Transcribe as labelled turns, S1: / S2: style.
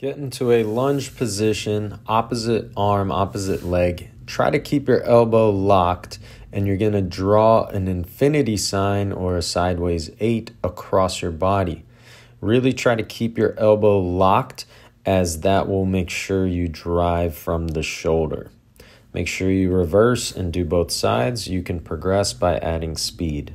S1: Get into a lunge position, opposite arm, opposite leg. Try to keep your elbow locked, and you're going to draw an infinity sign or a sideways eight across your body. Really try to keep your elbow locked, as that will make sure you drive from the shoulder. Make sure you reverse and do both sides. You can progress by adding speed.